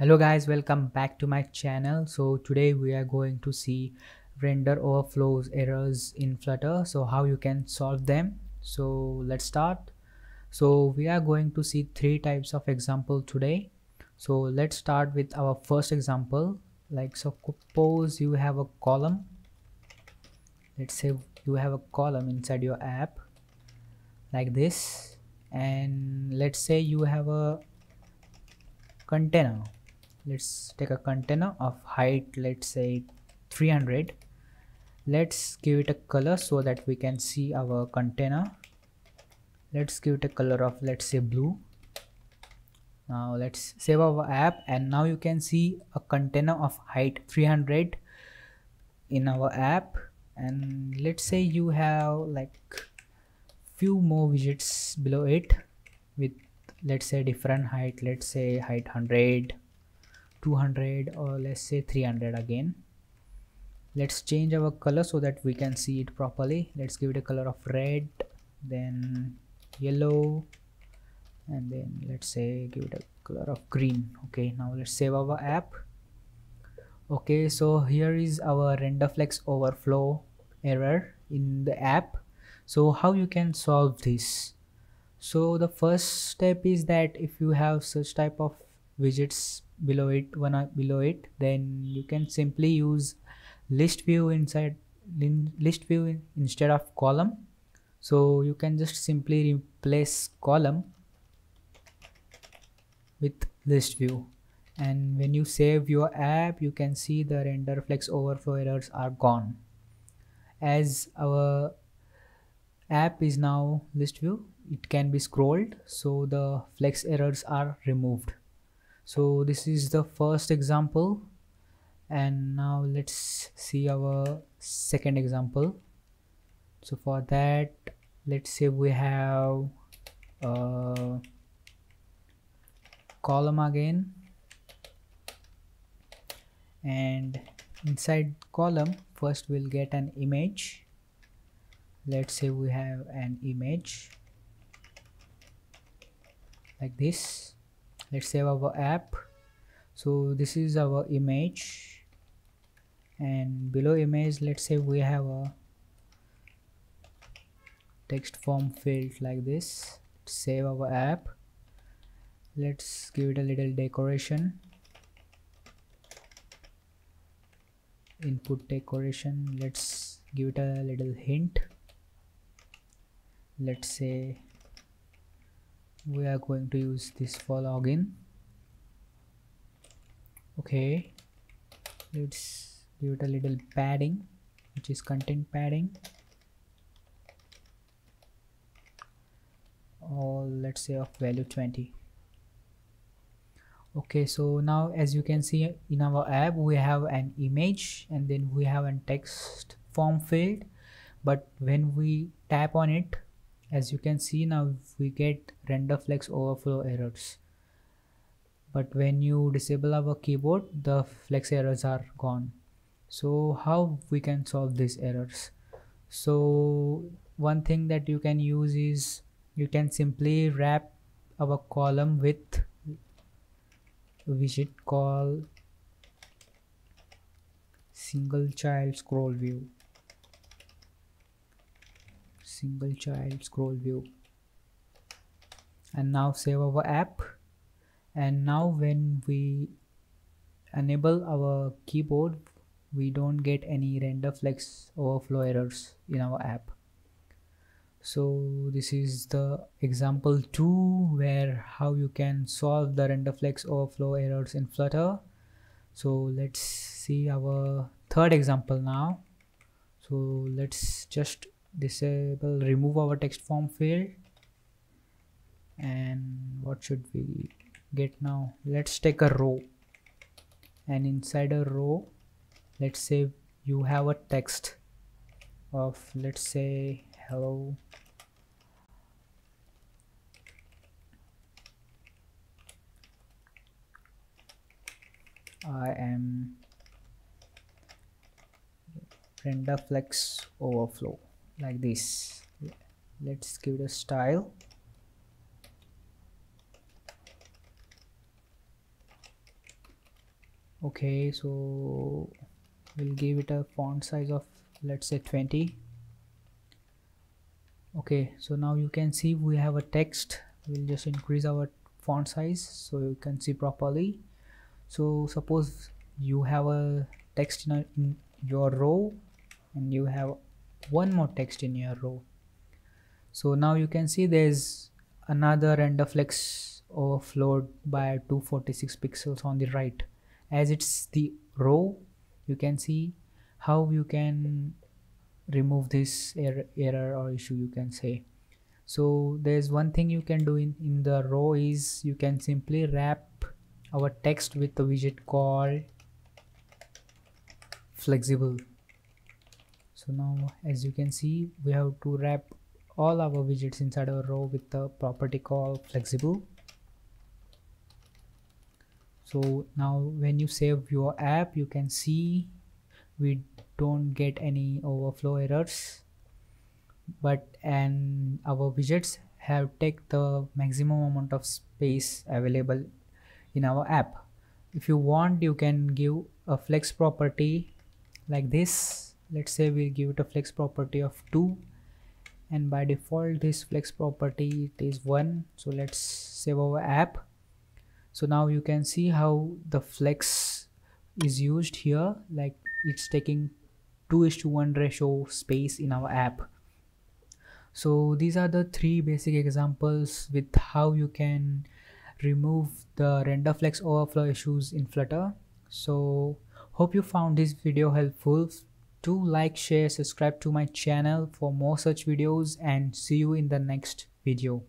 hello guys welcome back to my channel so today we are going to see render overflows errors in flutter so how you can solve them so let's start so we are going to see three types of example today so let's start with our first example like so suppose you have a column let's say you have a column inside your app like this and let's say you have a container let's take a container of height let's say 300 let's give it a color so that we can see our container let's give it a color of let's say blue now let's save our app and now you can see a container of height 300 in our app and let's say you have like few more widgets below it with let's say different height let's say height 100 200 or let's say 300 again let's change our color so that we can see it properly let's give it a color of red then yellow and then let's say give it a color of green okay now let's save our app okay so here is our renderflex overflow error in the app so how you can solve this so the first step is that if you have such type of widgets below it one below it then you can simply use list view inside list view instead of column so you can just simply replace column with list view and when you save your app you can see the render flex overflow errors are gone as our app is now list view it can be scrolled so the flex errors are removed so this is the first example and now let's see our second example so for that let's say we have a uh, column again and inside column first we'll get an image let's say we have an image like this let's save our app so this is our image and below image let's say we have a text form field like this save our app let's give it a little decoration input decoration let's give it a little hint let's say we are going to use this for login okay let's give it a little padding which is content padding or let's say of value 20 okay so now as you can see in our app we have an image and then we have a text form field but when we tap on it as you can see now we get render flex overflow errors but when you disable our keyboard the flex errors are gone so how we can solve these errors so one thing that you can use is you can simply wrap our column with widget call single child scroll view single child scroll view and now save our app and now when we enable our keyboard we don't get any render flex overflow errors in our app so this is the example 2 where how you can solve the render flex overflow errors in flutter so let's see our third example now so let's just disable remove our text form field and what should we get now let's take a row and inside a row let's say you have a text of let's say hello I am render flex overflow like this let's give it a style okay so we'll give it a font size of let's say 20 okay so now you can see we have a text we'll just increase our font size so you can see properly so suppose you have a text in, a, in your row and you have one more text in your row so now you can see there's another render flex overflowed by 246 pixels on the right as it's the row you can see how you can remove this er error or issue you can say so there's one thing you can do in, in the row is you can simply wrap our text with a widget called flexible so now as you can see we have to wrap all our widgets inside our row with the property called flexible so now when you save your app you can see we don't get any overflow errors but and our widgets have take the maximum amount of space available in our app if you want you can give a flex property like this let's say we give it a flex property of 2 and by default this flex property it is 1 so let's save our app so now you can see how the flex is used here like it's taking 2 is to 1 ratio space in our app so these are the three basic examples with how you can remove the render flex overflow issues in flutter so hope you found this video helpful do like share subscribe to my channel for more such videos and see you in the next video